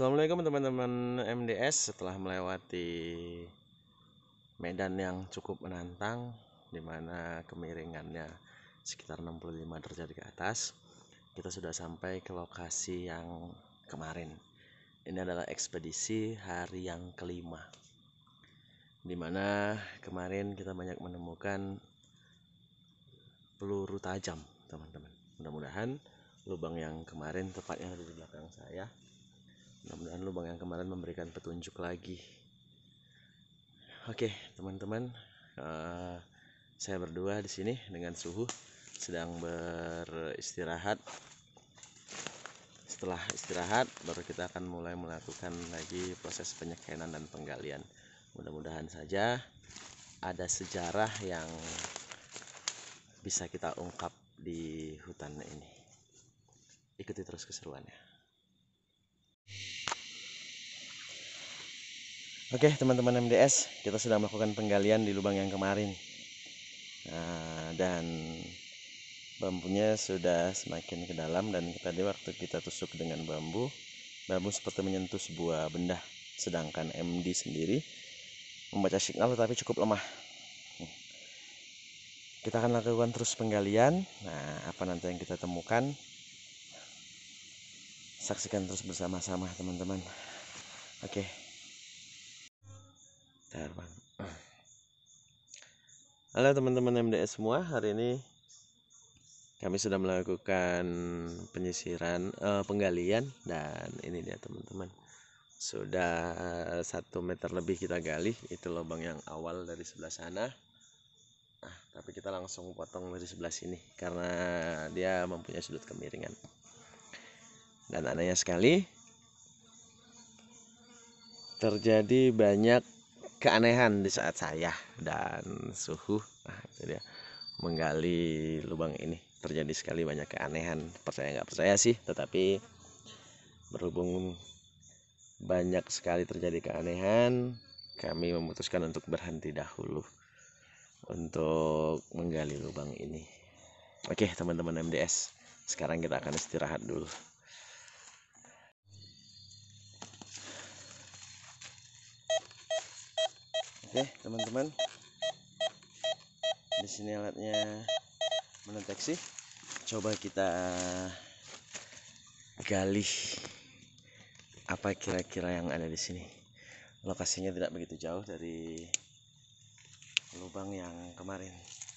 Assalamualaikum teman-teman MDS setelah melewati medan yang cukup menantang di mana kemiringannya sekitar 65 derajat ke atas kita sudah sampai ke lokasi yang kemarin ini adalah ekspedisi hari yang kelima di mana kemarin kita banyak menemukan peluru tajam teman-teman mudah-mudahan lubang yang kemarin tepatnya di belakang saya mudah-mudahan lubang yang kemarin memberikan petunjuk lagi oke teman-teman uh, saya berdua di sini dengan suhu sedang beristirahat setelah istirahat baru kita akan mulai melakukan lagi proses penyekenan dan penggalian mudah-mudahan saja ada sejarah yang bisa kita ungkap di hutan ini ikuti terus keseruannya Oke teman-teman MDS kita sudah melakukan penggalian di lubang yang kemarin nah, dan bambunya sudah semakin ke dalam dan tadi waktu kita tusuk dengan bambu bambu seperti menyentuh sebuah benda sedangkan MD sendiri membaca signal tetapi cukup lemah kita akan lakukan terus penggalian nah apa nanti yang kita temukan saksikan terus bersama-sama teman-teman oke okay sekarang halo teman-teman MDS semua hari ini kami sudah melakukan penyisiran eh, penggalian dan ini dia teman-teman sudah satu meter lebih kita gali itu lubang yang awal dari sebelah sana nah, tapi kita langsung potong dari sebelah sini karena dia mempunyai sudut kemiringan dan anehnya sekali terjadi banyak keanehan di saat saya dan suhu nah itu dia menggali lubang ini terjadi sekali banyak keanehan percaya nggak percaya sih tetapi berhubung banyak sekali terjadi keanehan kami memutuskan untuk berhenti dahulu untuk menggali lubang ini oke teman-teman MDS sekarang kita akan istirahat dulu oke teman-teman di sini alatnya mendeteksi coba kita gali apa kira-kira yang ada di sini lokasinya tidak begitu jauh dari lubang yang kemarin